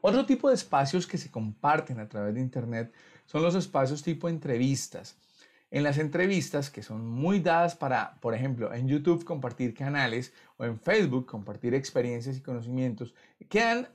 Otro tipo de espacios que se comparten a través de Internet son los espacios tipo entrevistas. En las entrevistas que son muy dadas para, por ejemplo, en YouTube compartir canales o en Facebook compartir experiencias y conocimientos, quedan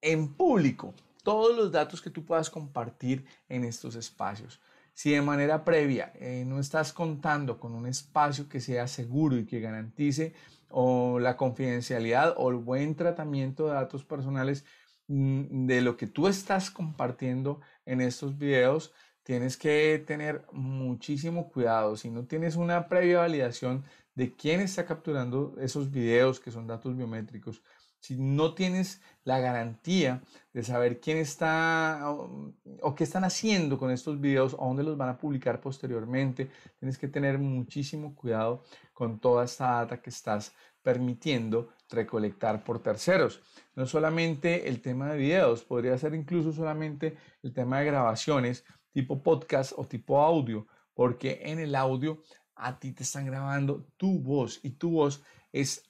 en público todos los datos que tú puedas compartir en estos espacios. Si de manera previa eh, no estás contando con un espacio que sea seguro y que garantice la confidencialidad o el buen tratamiento de datos personales, Mm, de lo que tú estás compartiendo en estos videos, tienes que tener muchísimo cuidado. Si no tienes una previa validación de quién está capturando esos videos, que son datos biométricos, si no tienes la garantía de saber quién está o, qué están haciendo con estos videos o dónde los van a publicar posteriormente, tienes que tener muchísimo cuidado con toda esta data que estás permitiendo recolectar por terceros. No solamente el tema de videos, podría ser incluso solamente el tema de grabaciones tipo podcast o tipo audio, porque en el audio a ti te están grabando tu voz y tu voz es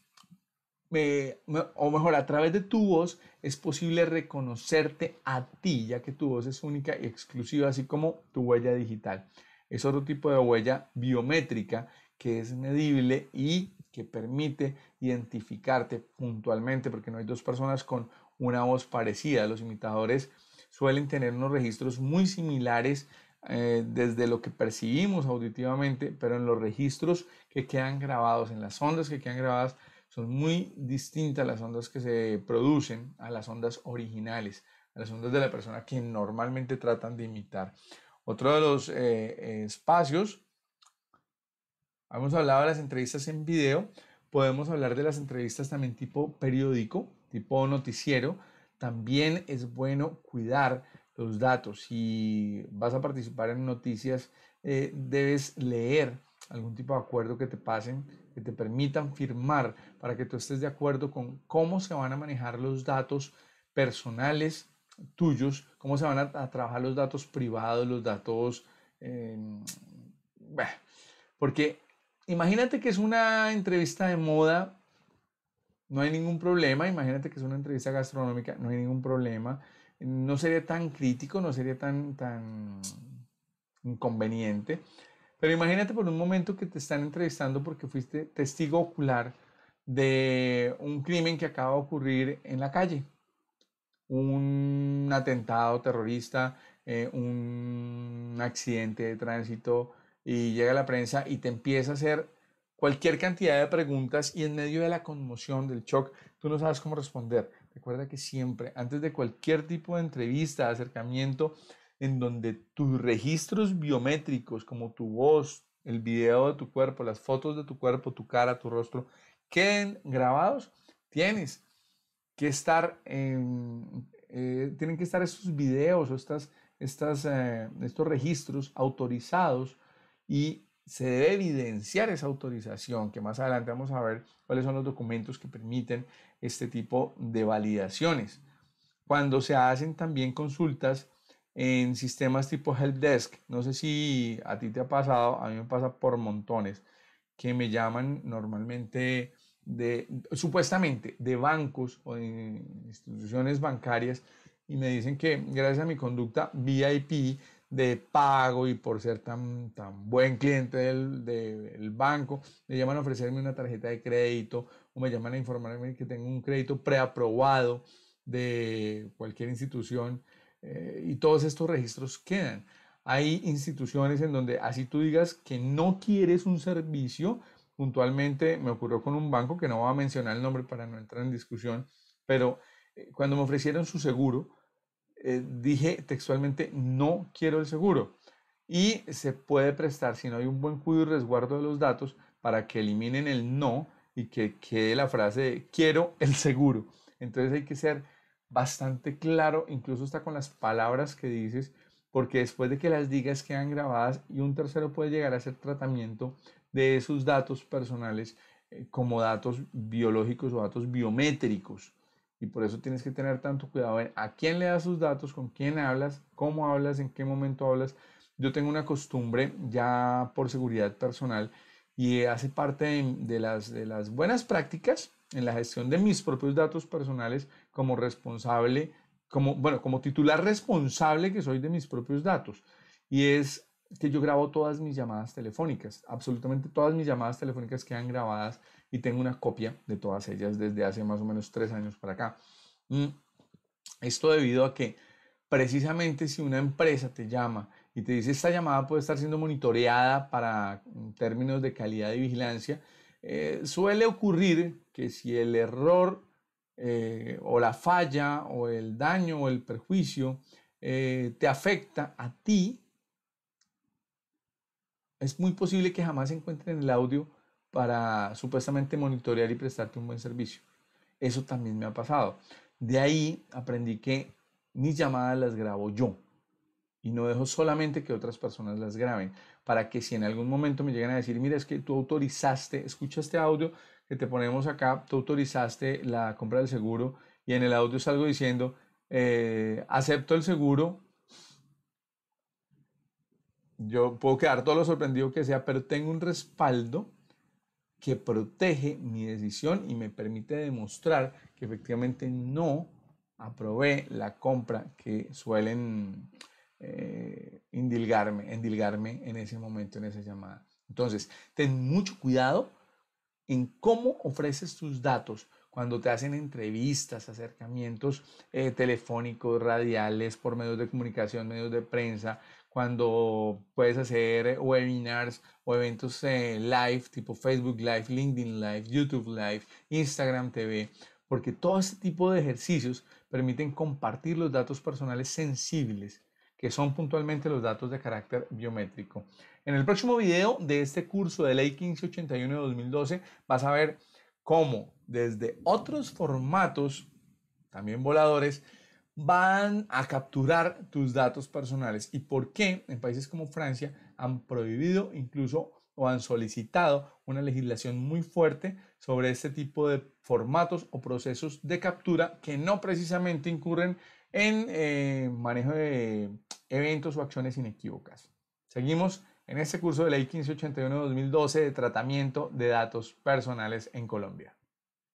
o mejor, a través de tu voz es posible reconocerte a ti, ya que tu voz es única y exclusiva, así como tu huella digital. Es otro tipo de huella biométrica que es medible y que permite identificarte puntualmente, porque no hay dos personas con una voz parecida. Los imitadores suelen tener unos registros muy similares eh, desde lo que percibimos auditivamente, pero en los registros que quedan grabados, en las ondas que quedan grabadas, son muy distintas las ondas que se producen a las ondas originales, a las ondas de la persona que normalmente tratan de imitar. Otro de los eh, espacios, hemos hablado de las entrevistas en video, podemos hablar de las entrevistas también tipo periódico, tipo noticiero. También es bueno cuidar los datos. Si vas a participar en noticias, eh, debes leer algún tipo de acuerdo que te pasen, que te permitan firmar para que tú estés de acuerdo con cómo se van a manejar los datos personales tuyos, cómo se van a, trabajar los datos privados, los datos... Em, porque imagínate que es una entrevista de moda, no hay ningún problema, imagínate que es una entrevista gastronómica, no hay ningún problema, no sería tan crítico, no sería tan, tan inconveniente, pero imagínate por un momento que te están entrevistando porque fuiste testigo ocular de un crimen que acaba de ocurrir en la calle, un atentado terrorista, eh, un accidente de tránsito y llega la prensa y te empieza a hacer cualquier cantidad de preguntas y en medio de la conmoción, del shock, tú no sabes cómo responder. Recuerda que siempre, antes de cualquier tipo de entrevista, acercamiento, en donde tus registros biométricos como tu voz, el video de tu cuerpo, las fotos de tu cuerpo, tu cara, tu rostro, queden grabados, tienes que estar, en, eh, tienen que estar estos videos o estas, estas, eh, estos registros autorizados y se debe evidenciar esa autorización, que más adelante vamos a ver cuáles son los documentos que permiten este tipo de validaciones. Cuando se hacen también consultas en sistemas tipo helpdesk. No sé si a ti te ha pasado, a mí me pasa por montones, que me llaman normalmente de, supuestamente, de bancos o de instituciones bancarias y me dicen que gracias a mi conducta VIP de pago y por ser tan, tan buen cliente del, del banco, me llaman a ofrecerme una tarjeta de crédito o me llaman a informarme que tengo un crédito preaprobado de cualquier institución eh, y todos estos registros quedan. Hay instituciones en donde así tú digas que no quieres un servicio, puntualmente me ocurrió con un banco que no voy a mencionar el nombre para no entrar en discusión, pero eh, cuando me ofrecieron su seguro, eh, dije textualmente, no quiero el seguro. Y se puede prestar, si no hay un buen cuidado y resguardo de los datos, para que eliminen el no y que quede la frase quiero el seguro. Entonces hay que ser bastante claro, incluso está con las palabras que dices, porque después de que las digas quedan grabadas y un tercero puede llegar a hacer tratamiento de esos datos personales eh, como datos biológicos o datos biométricos. Y por eso tienes que tener tanto cuidado en a quién le das sus datos, con quién hablas, cómo hablas, en qué momento hablas. Yo tengo una costumbre ya por seguridad personal y hace parte las, de las buenas prácticas en la gestión de mis propios datos personales como responsable, como, bueno, como titular responsable que soy de mis propios datos. Y es que yo grabo todas mis llamadas telefónicas, absolutamente todas mis llamadas telefónicas quedan grabadas y tengo una copia de todas ellas desde hace más o menos tres años para acá. Mm, esto debido a que precisamente si una empresa te llama y te dice esta llamada puede estar siendo monitoreada para mm, términos de calidad y vigilancia, eh, suele ocurrir que si el error eh, o la falla o el daño o el perjuicio eh, te afecta a ti, es muy posible que jamás encuentren el audio para supuestamente monitorear y prestarte un buen servicio. Eso también me ha pasado. De ahí aprendí que mis llamadas las grabo yo y no dejo solamente que otras personas las graben para que si en algún momento me llegan a decir, mira, es que tú autorizaste, escucha este audio, que te ponemos acá, tú autorizaste la compra del seguro y en el audio salgo diciendo, eh, acepto el seguro. Yo puedo quedar todo lo sorprendido que sea, pero tengo un respaldo que protege mi decisión y me permite demostrar que efectivamente no aprobé la compra que suelen eh, indilgarme, endilgarme en ese momento, en esa llamada. Entonces, ten mucho cuidado en cómo ofreces tus datos cuando te hacen entrevistas, acercamientos eh, telefónicos, radiales, por medios de comunicación, medios de prensa, cuando puedes hacer webinars o eventos eh, live, tipo Facebook Live, LinkedIn Live, YouTube Live, Instagram TV, porque todo este tipo de ejercicios permiten compartir los datos personales sensibles que son puntualmente los datos de carácter biométrico. En el próximo video de este curso de Ley 1581 de 2012 vas a ver cómo desde otros formatos, también voladores, van a capturar tus datos personales y por qué en países como Francia han prohibido incluso o han solicitado una legislación muy fuerte sobre este tipo de formatos o procesos de captura que no precisamente incurren en eh, manejo de eventos o acciones inequívocas. Seguimos en este curso de ley 1581-2012 de tratamiento de datos personales en Colombia.